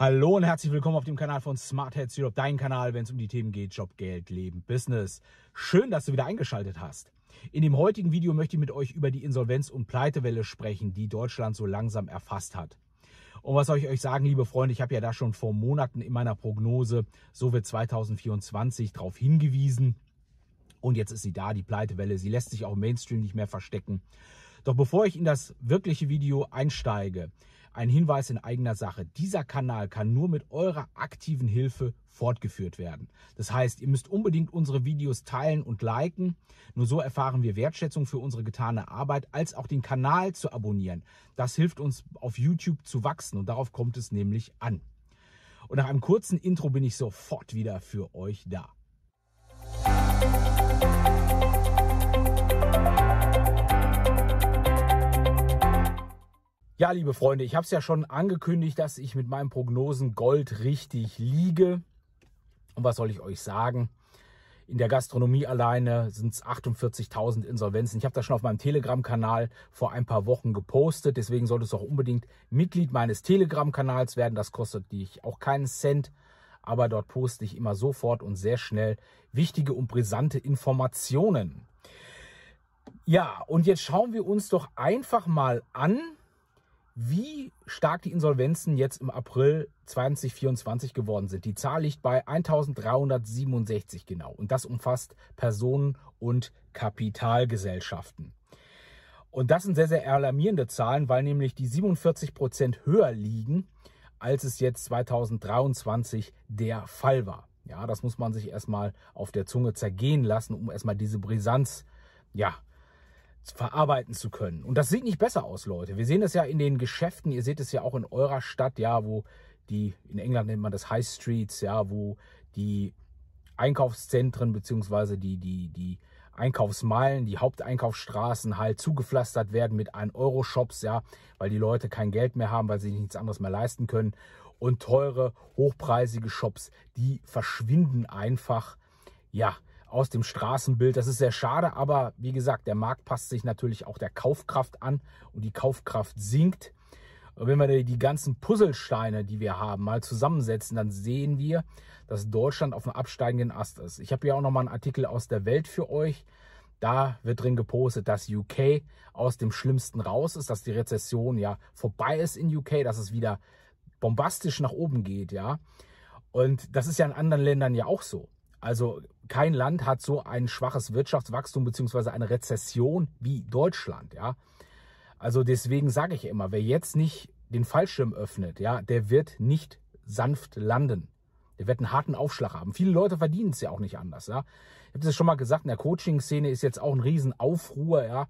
Hallo und herzlich willkommen auf dem Kanal von Smart Heads Europe, dein Kanal, wenn es um die Themen geht, Job, Geld, Leben, Business. Schön, dass du wieder eingeschaltet hast. In dem heutigen Video möchte ich mit euch über die Insolvenz- und Pleitewelle sprechen, die Deutschland so langsam erfasst hat. Und was soll ich euch sagen, liebe Freunde, ich habe ja da schon vor Monaten in meiner Prognose, so wird 2024 darauf hingewiesen. Und jetzt ist sie da, die Pleitewelle. Sie lässt sich auch im Mainstream nicht mehr verstecken. Doch bevor ich in das wirkliche Video einsteige, ein Hinweis in eigener Sache. Dieser Kanal kann nur mit eurer aktiven Hilfe fortgeführt werden. Das heißt, ihr müsst unbedingt unsere Videos teilen und liken. Nur so erfahren wir Wertschätzung für unsere getane Arbeit, als auch den Kanal zu abonnieren. Das hilft uns auf YouTube zu wachsen und darauf kommt es nämlich an. Und nach einem kurzen Intro bin ich sofort wieder für euch da. Ja, liebe Freunde, ich habe es ja schon angekündigt, dass ich mit meinen Prognosen Gold richtig liege. Und was soll ich euch sagen? In der Gastronomie alleine sind es 48.000 Insolvenzen. Ich habe das schon auf meinem Telegram-Kanal vor ein paar Wochen gepostet. Deswegen solltest du auch unbedingt Mitglied meines Telegram-Kanals werden. Das kostet dich auch keinen Cent. Aber dort poste ich immer sofort und sehr schnell wichtige und brisante Informationen. Ja, und jetzt schauen wir uns doch einfach mal an, wie stark die Insolvenzen jetzt im April 2024 geworden sind. Die Zahl liegt bei 1367 genau und das umfasst Personen und Kapitalgesellschaften. Und das sind sehr, sehr alarmierende Zahlen, weil nämlich die 47 Prozent höher liegen, als es jetzt 2023 der Fall war. Ja, das muss man sich erstmal auf der Zunge zergehen lassen, um erstmal diese Brisanz ja, verarbeiten zu können. Und das sieht nicht besser aus, Leute. Wir sehen das ja in den Geschäften, ihr seht es ja auch in eurer Stadt, ja, wo die, in England nennt man das High Streets, ja, wo die Einkaufszentren beziehungsweise die, die, die Einkaufsmeilen, die Haupteinkaufsstraßen halt zugepflastert werden mit 1-Euro-Shops, ja, weil die Leute kein Geld mehr haben, weil sie sich nichts anderes mehr leisten können. Und teure, hochpreisige Shops, die verschwinden einfach, ja, aus dem Straßenbild. Das ist sehr schade, aber wie gesagt, der Markt passt sich natürlich auch der Kaufkraft an und die Kaufkraft sinkt. Wenn wir die ganzen Puzzlesteine, die wir haben, mal zusammensetzen, dann sehen wir, dass Deutschland auf einem absteigenden Ast ist. Ich habe hier auch nochmal einen Artikel aus der Welt für euch. Da wird drin gepostet, dass UK aus dem Schlimmsten raus ist, dass die Rezession ja vorbei ist in UK, dass es wieder bombastisch nach oben geht, ja. Und das ist ja in anderen Ländern ja auch so. Also kein Land hat so ein schwaches Wirtschaftswachstum bzw. eine Rezession wie Deutschland. Ja? Also deswegen sage ich immer, wer jetzt nicht den Fallschirm öffnet, ja, der wird nicht sanft landen. Der wird einen harten Aufschlag haben. Viele Leute verdienen es ja auch nicht anders. Ja? Ich habe das schon mal gesagt, in der Coaching-Szene ist jetzt auch ein Riesenaufruhr, ja,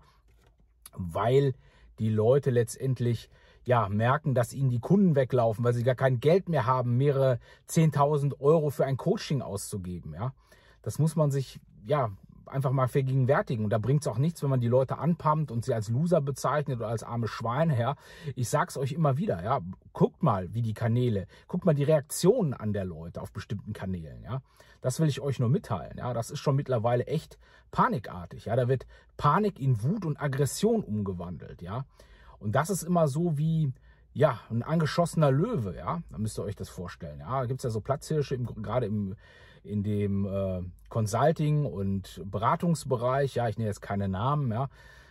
weil die Leute letztendlich ja, merken, dass ihnen die Kunden weglaufen, weil sie gar kein Geld mehr haben, mehrere 10.000 Euro für ein Coaching auszugeben. Ja, das muss man sich ja einfach mal vergegenwärtigen. Und da bringt es auch nichts, wenn man die Leute anpammt und sie als Loser bezeichnet oder als arme Schweine her. Ja. Ich sag's euch immer wieder, ja, guckt mal, wie die Kanäle, guckt mal die Reaktionen an der Leute auf bestimmten Kanälen, ja. Das will ich euch nur mitteilen, ja. Das ist schon mittlerweile echt panikartig, ja. Da wird Panik in Wut und Aggression umgewandelt, ja. Und das ist immer so wie, ja, ein angeschossener Löwe, ja, da müsst ihr euch das vorstellen. Ja, da gibt es ja so Platzhirsche, im, gerade im, in dem äh, Consulting- und Beratungsbereich, ja, ich nenne jetzt keine Namen, ja,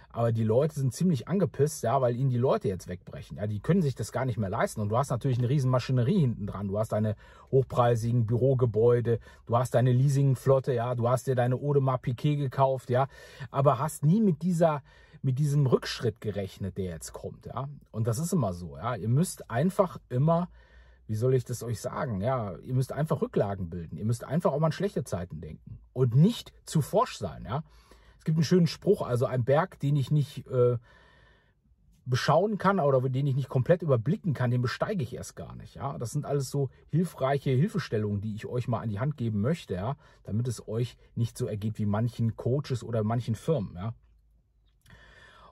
aber die Leute sind ziemlich angepisst, ja, weil ihnen die Leute jetzt wegbrechen. Ja, die können sich das gar nicht mehr leisten. Und du hast natürlich eine riesen Maschinerie hinten dran. Du hast deine hochpreisigen Bürogebäude, du hast deine Leasingflotte, ja, du hast dir deine Odemar Piquet gekauft, ja, aber hast nie mit dieser mit diesem Rückschritt gerechnet, der jetzt kommt, ja. Und das ist immer so, ja. Ihr müsst einfach immer, wie soll ich das euch sagen, ja, ihr müsst einfach Rücklagen bilden. Ihr müsst einfach auch mal an schlechte Zeiten denken und nicht zu forsch sein, ja. Es gibt einen schönen Spruch, also ein Berg, den ich nicht äh, beschauen kann oder den ich nicht komplett überblicken kann, den besteige ich erst gar nicht. Ja, das sind alles so hilfreiche Hilfestellungen, die ich euch mal an die Hand geben möchte, ja, damit es euch nicht so ergeht wie manchen Coaches oder manchen Firmen. Ja.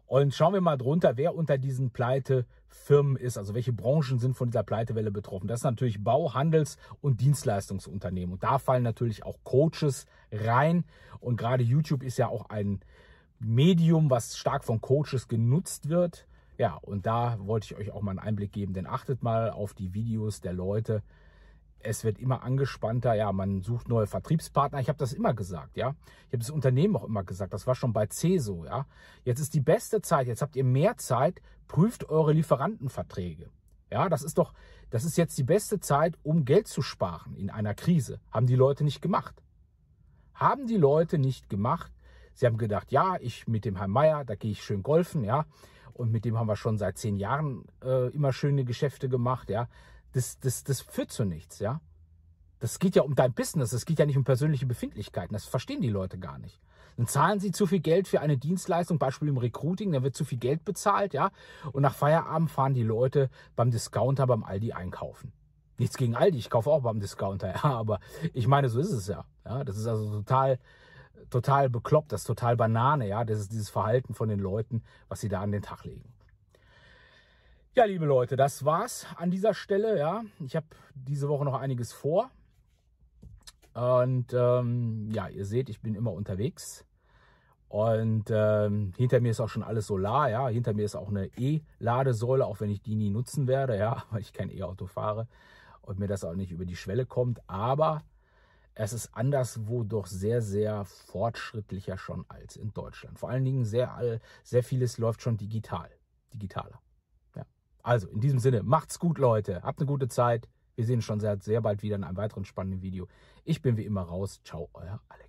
Und schauen wir mal drunter, wer unter diesen Pleitefirmen ist, also welche Branchen sind von dieser Pleitewelle betroffen. Das ist natürlich Bau-, Handels- und Dienstleistungsunternehmen. Und da fallen natürlich auch Coaches rein. Und gerade YouTube ist ja auch ein Medium, was stark von Coaches genutzt wird. Ja, und da wollte ich euch auch mal einen Einblick geben, denn achtet mal auf die Videos der Leute, es wird immer angespannter, ja, man sucht neue Vertriebspartner. Ich habe das immer gesagt, ja. Ich habe das Unternehmen auch immer gesagt, das war schon bei C so, ja. Jetzt ist die beste Zeit, jetzt habt ihr mehr Zeit, prüft eure Lieferantenverträge. Ja, das ist doch, das ist jetzt die beste Zeit, um Geld zu sparen in einer Krise. Haben die Leute nicht gemacht. Haben die Leute nicht gemacht. Sie haben gedacht, ja, ich mit dem Herrn Meier, da gehe ich schön golfen, ja. Und mit dem haben wir schon seit zehn Jahren äh, immer schöne Geschäfte gemacht, ja das, das, das führt zu nichts, ja. Das geht ja um dein Business, es geht ja nicht um persönliche Befindlichkeiten. Das verstehen die Leute gar nicht. Dann zahlen sie zu viel Geld für eine Dienstleistung, Beispiel im Recruiting, dann wird zu viel Geld bezahlt, ja. Und nach Feierabend fahren die Leute beim Discounter, beim Aldi einkaufen. Nichts gegen Aldi, ich kaufe auch beim Discounter, ja, aber ich meine, so ist es ja. ja das ist also total, total bekloppt, das ist total Banane, ja. Das ist dieses Verhalten von den Leuten, was sie da an den Tag legen. Ja, liebe Leute, das war's an dieser Stelle. Ja, ich habe diese Woche noch einiges vor. Und ähm, ja, ihr seht, ich bin immer unterwegs. Und ähm, hinter mir ist auch schon alles Solar, ja. Hinter mir ist auch eine E-Ladesäule, auch wenn ich die nie nutzen werde, ja, weil ich kein E-Auto fahre und mir das auch nicht über die Schwelle kommt. Aber es ist anderswo doch sehr, sehr fortschrittlicher schon als in Deutschland. Vor allen Dingen sehr, sehr vieles läuft schon digital, digitaler. Also in diesem Sinne, macht's gut, Leute. Habt eine gute Zeit. Wir sehen uns schon sehr, sehr bald wieder in einem weiteren spannenden Video. Ich bin wie immer raus. Ciao, euer Alex.